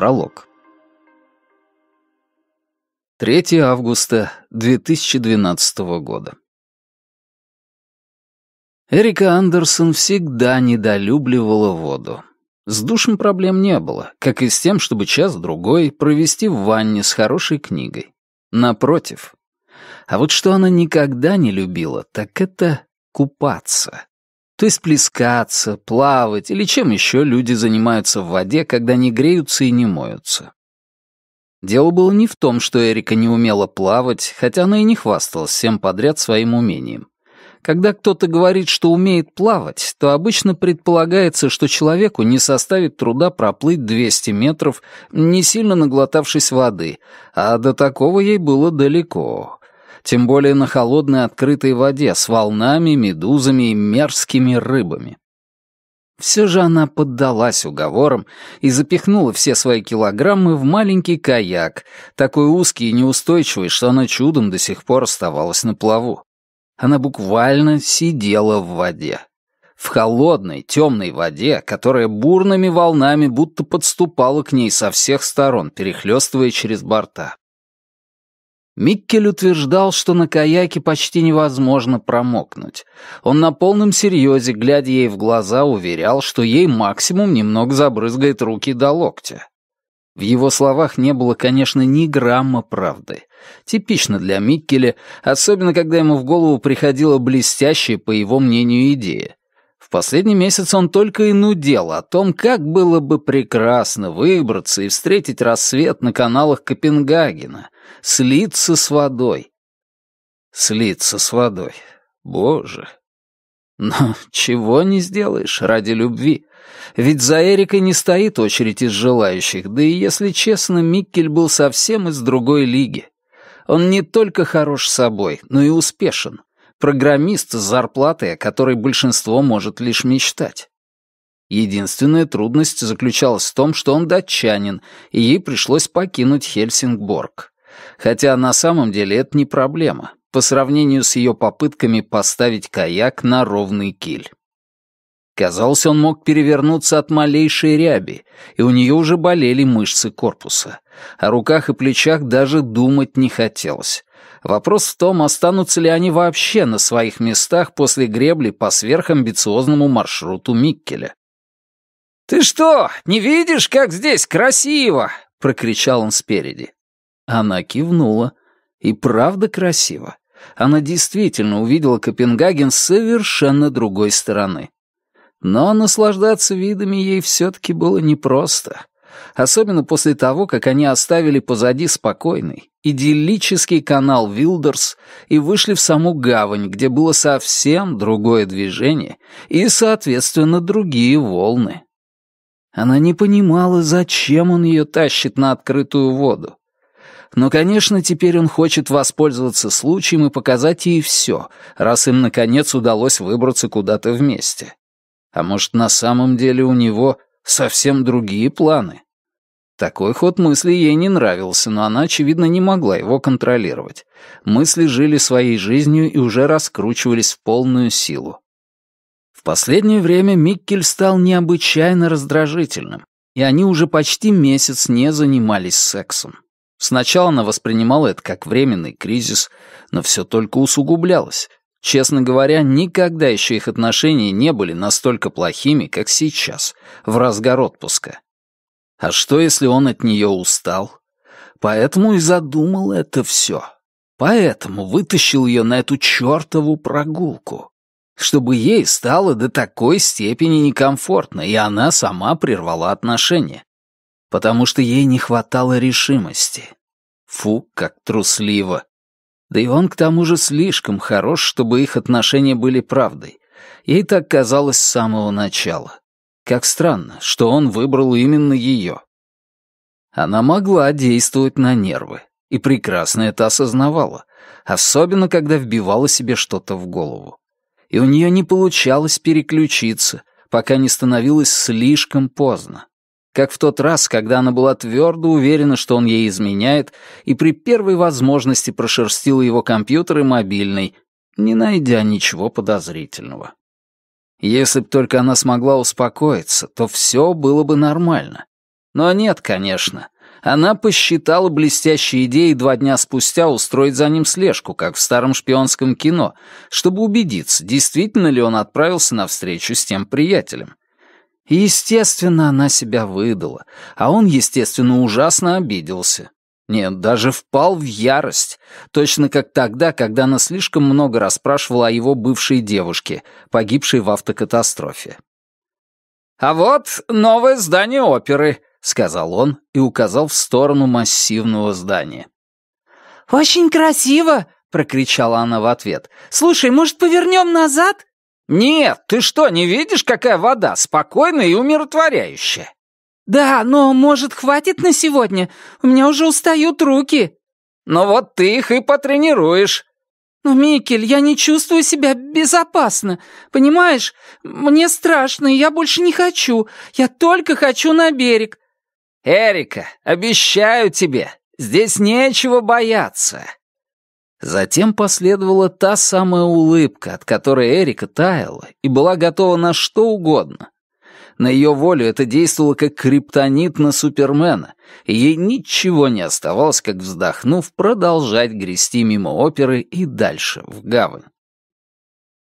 Пролог. 3 августа 2012 года. Эрика Андерсон всегда недолюбливала воду. С душем проблем не было, как и с тем, чтобы час-другой провести в ванне с хорошей книгой. Напротив. А вот что она никогда не любила, так это купаться то есть плескаться, плавать или чем еще люди занимаются в воде, когда не греются и не моются. Дело было не в том, что Эрика не умела плавать, хотя она и не хвасталась всем подряд своим умением. Когда кто-то говорит, что умеет плавать, то обычно предполагается, что человеку не составит труда проплыть 200 метров, не сильно наглотавшись воды, а до такого ей было далеко тем более на холодной открытой воде с волнами, медузами и мерзкими рыбами. Все же она поддалась уговорам и запихнула все свои килограммы в маленький каяк, такой узкий и неустойчивый, что она чудом до сих пор оставалась на плаву. Она буквально сидела в воде. В холодной, темной воде, которая бурными волнами будто подступала к ней со всех сторон, перехлестывая через борта. Миккель утверждал, что на каяке почти невозможно промокнуть. Он на полном серьезе, глядя ей в глаза, уверял, что ей максимум немного забрызгает руки до локтя. В его словах не было, конечно, ни грамма правды. Типично для Миккеля, особенно когда ему в голову приходила блестящая, по его мнению, идея последний месяц он только и нудел о том, как было бы прекрасно выбраться и встретить рассвет на каналах Копенгагена, слиться с водой. Слиться с водой. Боже. Но чего не сделаешь ради любви. Ведь за Эрикой не стоит очередь из желающих, да и, если честно, Миккель был совсем из другой лиги. Он не только хорош собой, но и успешен программист с зарплатой, о которой большинство может лишь мечтать. Единственная трудность заключалась в том, что он датчанин, и ей пришлось покинуть Хельсингборг. Хотя на самом деле это не проблема, по сравнению с ее попытками поставить каяк на ровный киль. Казалось, он мог перевернуться от малейшей ряби, и у нее уже болели мышцы корпуса. О руках и плечах даже думать не хотелось. Вопрос в том, останутся ли они вообще на своих местах после гребли по сверхамбициозному маршруту Миккеля. «Ты что, не видишь, как здесь красиво?» — прокричал он спереди. Она кивнула. И правда красиво. Она действительно увидела Копенгаген с совершенно другой стороны. Но наслаждаться видами ей все-таки было непросто особенно после того, как они оставили позади спокойный, идиллический канал Вилдерс и вышли в саму гавань, где было совсем другое движение и, соответственно, другие волны. Она не понимала, зачем он ее тащит на открытую воду. Но, конечно, теперь он хочет воспользоваться случаем и показать ей все, раз им, наконец, удалось выбраться куда-то вместе. А может, на самом деле у него совсем другие планы. Такой ход мысли ей не нравился, но она, очевидно, не могла его контролировать. Мысли жили своей жизнью и уже раскручивались в полную силу. В последнее время Миккель стал необычайно раздражительным, и они уже почти месяц не занимались сексом. Сначала она воспринимала это как временный кризис, но все только усугублялось. Честно говоря, никогда еще их отношения не были настолько плохими, как сейчас, в разгар отпуска. А что, если он от нее устал? Поэтому и задумал это все. Поэтому вытащил ее на эту чертову прогулку. Чтобы ей стало до такой степени некомфортно, и она сама прервала отношения. Потому что ей не хватало решимости. Фу, как трусливо. Да и он к тому же слишком хорош, чтобы их отношения были правдой. Ей так казалось с самого начала. Как странно, что он выбрал именно ее. Она могла действовать на нервы, и прекрасно это осознавала, особенно когда вбивала себе что-то в голову. И у нее не получалось переключиться, пока не становилось слишком поздно как в тот раз, когда она была твердо уверена, что он ей изменяет, и при первой возможности прошерстила его компьютер и мобильный, не найдя ничего подозрительного. Если б только она смогла успокоиться, то все было бы нормально. Но нет, конечно. Она посчитала блестящей идеей два дня спустя устроить за ним слежку, как в старом шпионском кино, чтобы убедиться, действительно ли он отправился на встречу с тем приятелем. И, естественно, она себя выдала, а он, естественно, ужасно обиделся. Нет, даже впал в ярость, точно как тогда, когда она слишком много расспрашивала о его бывшей девушке, погибшей в автокатастрофе. «А вот новое здание оперы», — сказал он и указал в сторону массивного здания. «Очень красиво!» — прокричала она в ответ. «Слушай, может, повернем назад?» «Нет, ты что, не видишь, какая вода? Спокойная и умиротворяющая». «Да, но, может, хватит на сегодня? У меня уже устают руки». «Ну вот ты их и потренируешь». «Но, Микель, я не чувствую себя безопасно. Понимаешь, мне страшно, и я больше не хочу. Я только хочу на берег». «Эрика, обещаю тебе, здесь нечего бояться». Затем последовала та самая улыбка, от которой Эрика таяла и была готова на что угодно. На ее волю это действовало как криптонит на Супермена, и ей ничего не оставалось, как вздохнув, продолжать грести мимо оперы и дальше, в гавань.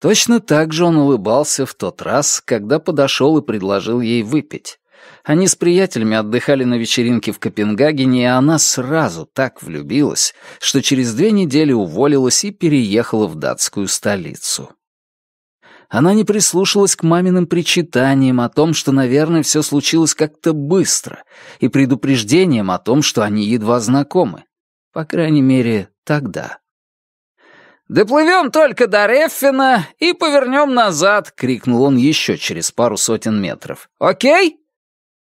Точно так же он улыбался в тот раз, когда подошел и предложил ей выпить. Они с приятелями отдыхали на вечеринке в Копенгагене, и она сразу так влюбилась, что через две недели уволилась и переехала в датскую столицу. Она не прислушалась к маминым причитаниям о том, что, наверное, все случилось как-то быстро, и предупреждениям о том, что они едва знакомы. По крайней мере, тогда. «Доплывем только до Реффина и повернем назад!» — крикнул он еще через пару сотен метров. «Окей?»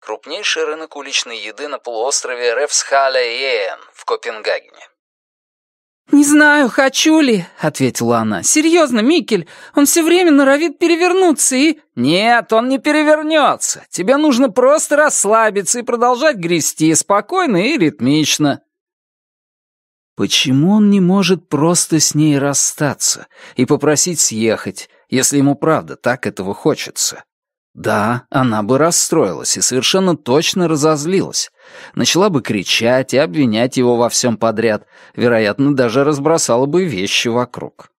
крупнейший рынок уличной еды на полуострове ревсхаля в Копенгагене. «Не знаю, хочу ли», — ответила она. «Серьезно, Микель, он все время норовит перевернуться и...» «Нет, он не перевернется. Тебе нужно просто расслабиться и продолжать грести спокойно и ритмично». Почему он не может просто с ней расстаться и попросить съехать, если ему правда так этого хочется? Да, она бы расстроилась и совершенно точно разозлилась. Начала бы кричать и обвинять его во всем подряд, вероятно, даже разбросала бы вещи вокруг.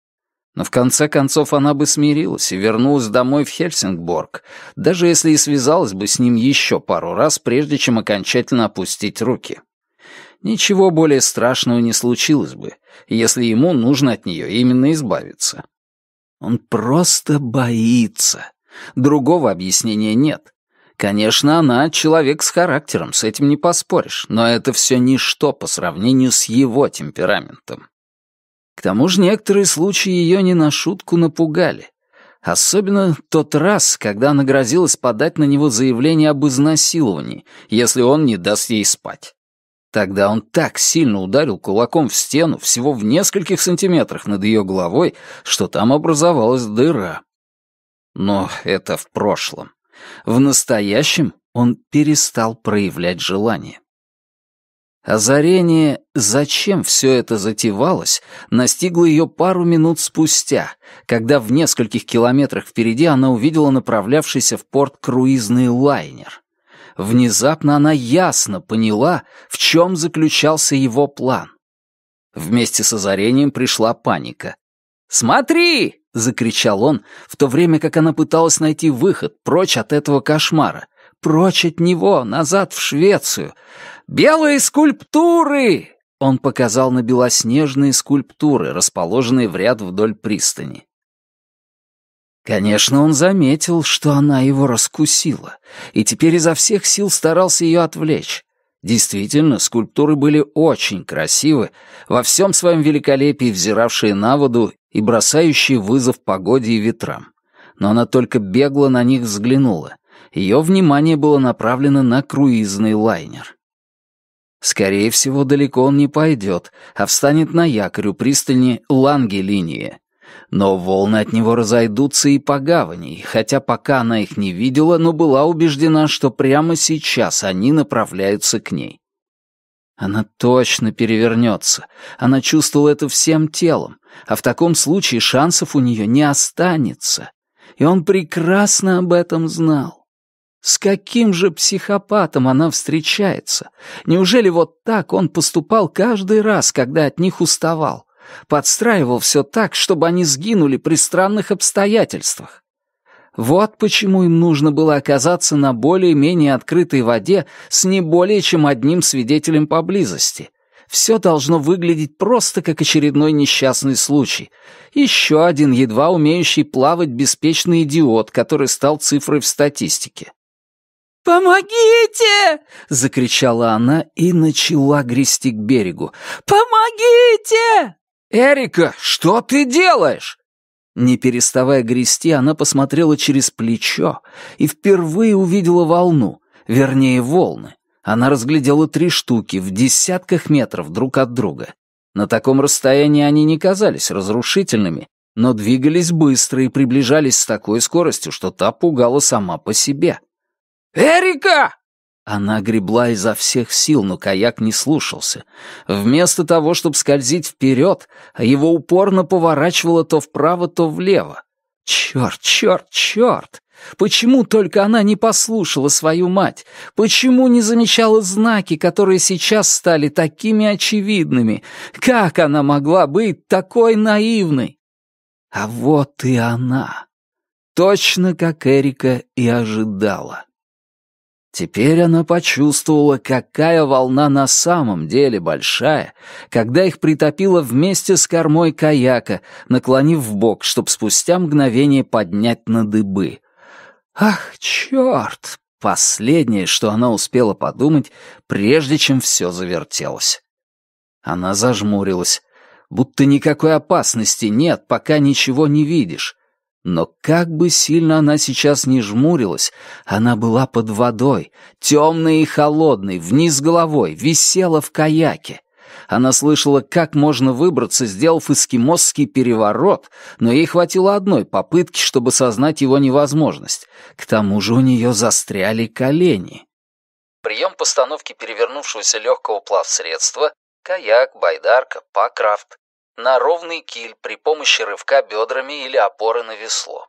Но в конце концов она бы смирилась и вернулась домой в Хельсингборг, даже если и связалась бы с ним еще пару раз, прежде чем окончательно опустить руки. Ничего более страшного не случилось бы, если ему нужно от нее именно избавиться. Он просто боится. Другого объяснения нет. Конечно, она человек с характером, с этим не поспоришь, но это все ничто по сравнению с его темпераментом. К тому же некоторые случаи ее не на шутку напугали. Особенно тот раз, когда она грозилась подать на него заявление об изнасиловании, если он не даст ей спать. Тогда он так сильно ударил кулаком в стену, всего в нескольких сантиметрах над ее головой, что там образовалась дыра. Но это в прошлом. В настоящем он перестал проявлять желание. Озарение, зачем все это затевалось, настигло ее пару минут спустя, когда в нескольких километрах впереди она увидела направлявшийся в порт круизный лайнер. Внезапно она ясно поняла, в чем заключался его план. Вместе с озарением пришла паника. «Смотри!» — закричал он, в то время как она пыталась найти выход, прочь от этого кошмара, прочь от него, назад в Швецию. «Белые скульптуры!» Он показал на белоснежные скульптуры, расположенные в ряд вдоль пристани. Конечно, он заметил, что она его раскусила, и теперь изо всех сил старался ее отвлечь. Действительно, скульптуры были очень красивы, во всем своем великолепии взиравшие на воду и бросающие вызов погоде и ветрам. Но она только бегло на них взглянула. Ее внимание было направлено на круизный лайнер. Скорее всего, далеко он не пойдет, а встанет на якорь у пристани Ланги-линии, но волны от него разойдутся и по гавани, хотя пока она их не видела, но была убеждена, что прямо сейчас они направляются к ней. Она точно перевернется. Она чувствовала это всем телом, а в таком случае шансов у нее не останется. И он прекрасно об этом знал. С каким же психопатом она встречается? Неужели вот так он поступал каждый раз, когда от них уставал? подстраивал все так, чтобы они сгинули при странных обстоятельствах. Вот почему им нужно было оказаться на более-менее открытой воде с не более чем одним свидетелем поблизости. Все должно выглядеть просто как очередной несчастный случай. Еще один едва умеющий плавать беспечный идиот, который стал цифрой в статистике. «Помогите!» — закричала она и начала грести к берегу. «Помогите!» «Эрика, что ты делаешь?» Не переставая грести, она посмотрела через плечо и впервые увидела волну, вернее, волны. Она разглядела три штуки в десятках метров друг от друга. На таком расстоянии они не казались разрушительными, но двигались быстро и приближались с такой скоростью, что та пугала сама по себе. «Эрика!» Она гребла изо всех сил, но каяк не слушался. Вместо того, чтобы скользить вперед, его упорно поворачивало то вправо, то влево. Черт, черт, черт! Почему только она не послушала свою мать? Почему не замечала знаки, которые сейчас стали такими очевидными? Как она могла быть такой наивной? А вот и она. Точно как Эрика и ожидала. Теперь она почувствовала, какая волна на самом деле большая, когда их притопило вместе с кормой каяка, наклонив в бок, чтобы спустя мгновение поднять на дыбы. «Ах, чёрт! последнее, что она успела подумать, прежде чем все завертелось. Она зажмурилась. Будто никакой опасности нет, пока ничего не видишь. Но как бы сильно она сейчас ни жмурилась, она была под водой, темной и холодной, вниз головой, висела в каяке. Она слышала, как можно выбраться, сделав эскимосский переворот, но ей хватило одной попытки, чтобы сознать его невозможность. К тому же у нее застряли колени. Прием постановки перевернувшегося легкого плавсредства — каяк, байдарка, пакрафт на ровный киль при помощи рывка бедрами или опоры на весло.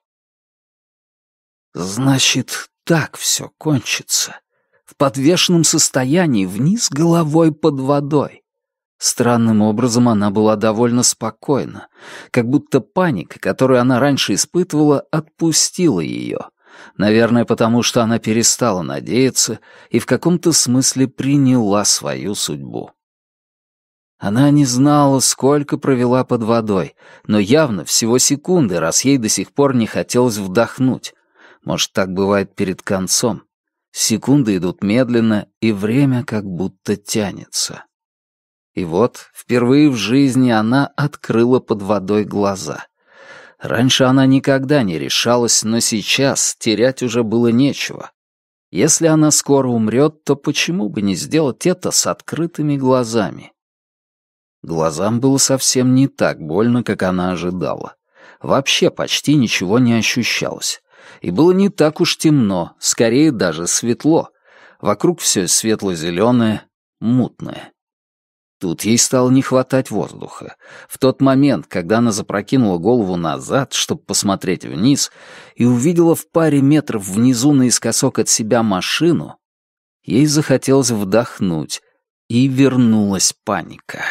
«Значит, так все кончится. В подвешенном состоянии, вниз головой под водой». Странным образом она была довольно спокойна, как будто паника, которую она раньше испытывала, отпустила ее. Наверное, потому что она перестала надеяться и в каком-то смысле приняла свою судьбу. Она не знала, сколько провела под водой, но явно всего секунды, раз ей до сих пор не хотелось вдохнуть. Может, так бывает перед концом. Секунды идут медленно, и время как будто тянется. И вот, впервые в жизни она открыла под водой глаза. Раньше она никогда не решалась, но сейчас терять уже было нечего. Если она скоро умрет, то почему бы не сделать это с открытыми глазами? Глазам было совсем не так больно, как она ожидала. Вообще почти ничего не ощущалось. И было не так уж темно, скорее даже светло. Вокруг все светло-зеленое, мутное. Тут ей стало не хватать воздуха. В тот момент, когда она запрокинула голову назад, чтобы посмотреть вниз, и увидела в паре метров внизу наискосок от себя машину, ей захотелось вдохнуть, и вернулась паника.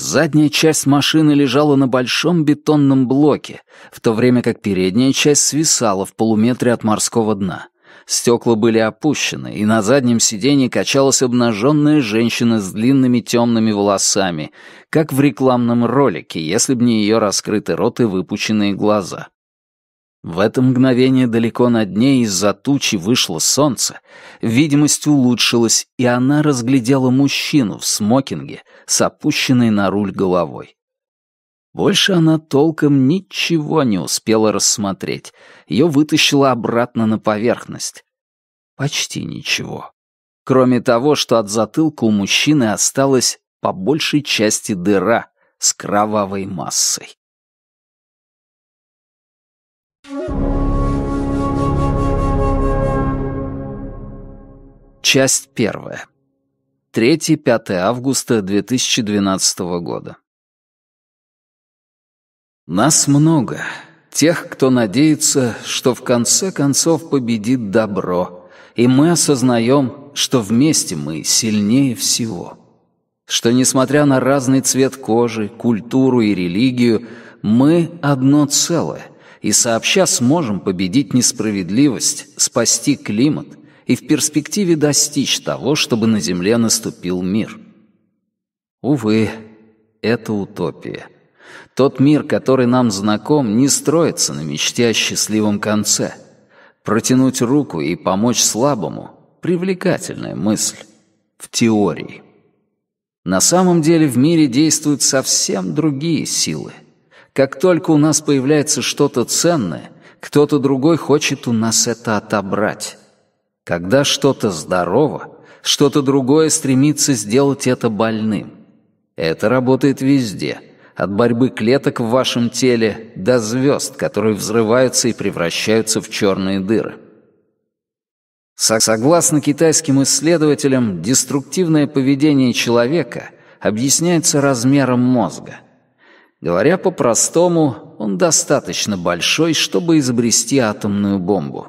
Задняя часть машины лежала на большом бетонном блоке, в то время как передняя часть свисала в полуметре от морского дна. Стекла были опущены, и на заднем сиденье качалась обнаженная женщина с длинными темными волосами, как в рекламном ролике, если б не ее раскрытый рот и выпученные глаза. В это мгновение далеко над ней из-за тучи вышло солнце, видимость улучшилась, и она разглядела мужчину в смокинге с опущенной на руль головой. Больше она толком ничего не успела рассмотреть, ее вытащило обратно на поверхность. Почти ничего. Кроме того, что от затылка у мужчины осталась по большей части дыра с кровавой массой. Часть первая. 3-5 августа 2012 года. Нас много, тех, кто надеется, что в конце концов победит добро, и мы осознаем, что вместе мы сильнее всего. Что, несмотря на разный цвет кожи, культуру и религию, мы одно целое — и сообща сможем победить несправедливость, спасти климат и в перспективе достичь того, чтобы на Земле наступил мир. Увы, это утопия. Тот мир, который нам знаком, не строится на мечте о счастливом конце. Протянуть руку и помочь слабому — привлекательная мысль. В теории. На самом деле в мире действуют совсем другие силы — как только у нас появляется что-то ценное, кто-то другой хочет у нас это отобрать. Когда что-то здорово, что-то другое стремится сделать это больным. Это работает везде, от борьбы клеток в вашем теле до звезд, которые взрываются и превращаются в черные дыры. Согласно китайским исследователям, деструктивное поведение человека объясняется размером мозга – Говоря по-простому, он достаточно большой, чтобы изобрести атомную бомбу.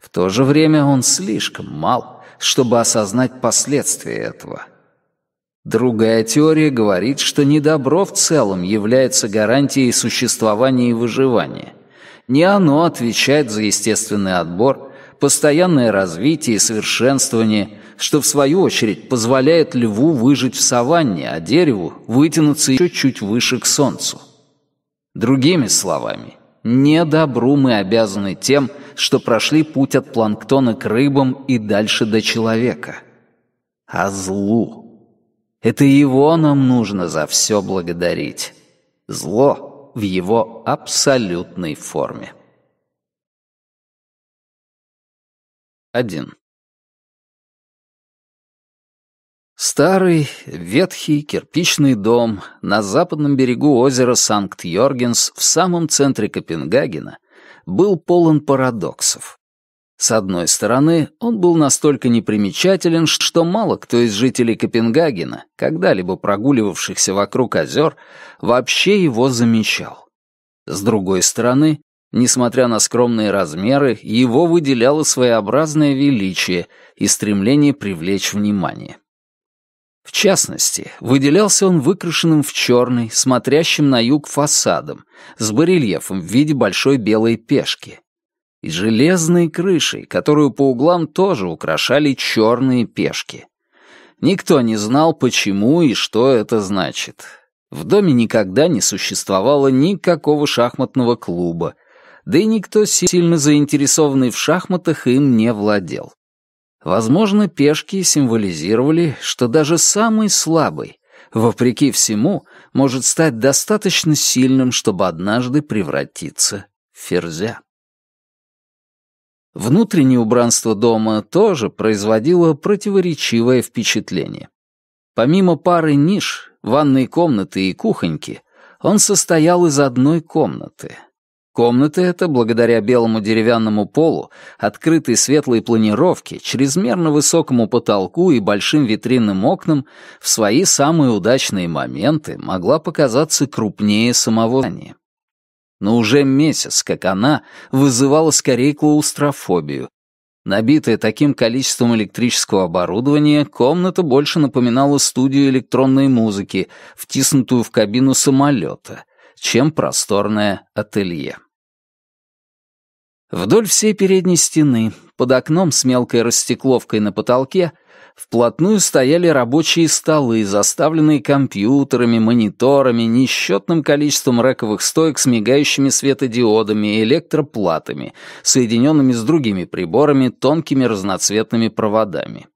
В то же время он слишком мал, чтобы осознать последствия этого. Другая теория говорит, что недобро в целом является гарантией существования и выживания. Не оно отвечает за естественный отбор, постоянное развитие и совершенствование – что, в свою очередь, позволяет льву выжить в саванне, а дереву вытянуться еще чуть выше к солнцу. Другими словами, не добру мы обязаны тем, что прошли путь от планктона к рыбам и дальше до человека, а злу. Это его нам нужно за все благодарить. Зло в его абсолютной форме. 1. Старый, ветхий кирпичный дом на западном берегу озера Санкт-Йоргенс в самом центре Копенгагена был полон парадоксов. С одной стороны, он был настолько непримечателен, что мало кто из жителей Копенгагена, когда-либо прогуливавшихся вокруг озер, вообще его замечал. С другой стороны, несмотря на скромные размеры, его выделяло своеобразное величие и стремление привлечь внимание. В частности, выделялся он выкрашенным в черный, смотрящим на юг фасадом, с барельефом в виде большой белой пешки. И железной крышей, которую по углам тоже украшали черные пешки. Никто не знал, почему и что это значит. В доме никогда не существовало никакого шахматного клуба, да и никто сильно заинтересованный в шахматах им не владел. Возможно, пешки символизировали, что даже самый слабый, вопреки всему, может стать достаточно сильным, чтобы однажды превратиться в ферзя. Внутреннее убранство дома тоже производило противоречивое впечатление. Помимо пары ниш, ванной комнаты и кухоньки, он состоял из одной комнаты — Комната эта, благодаря белому деревянному полу, открытой светлой планировке, чрезмерно высокому потолку и большим витринным окнам, в свои самые удачные моменты могла показаться крупнее самого здания. Но уже месяц, как она, вызывала скорее клаустрофобию. Набитая таким количеством электрического оборудования, комната больше напоминала студию электронной музыки, втиснутую в кабину самолета — чем просторное ателье. Вдоль всей передней стены, под окном с мелкой растекловкой на потолке, вплотную стояли рабочие столы, заставленные компьютерами, мониторами, несчетным количеством рэковых стоек с мигающими светодиодами и электроплатами, соединенными с другими приборами тонкими разноцветными проводами.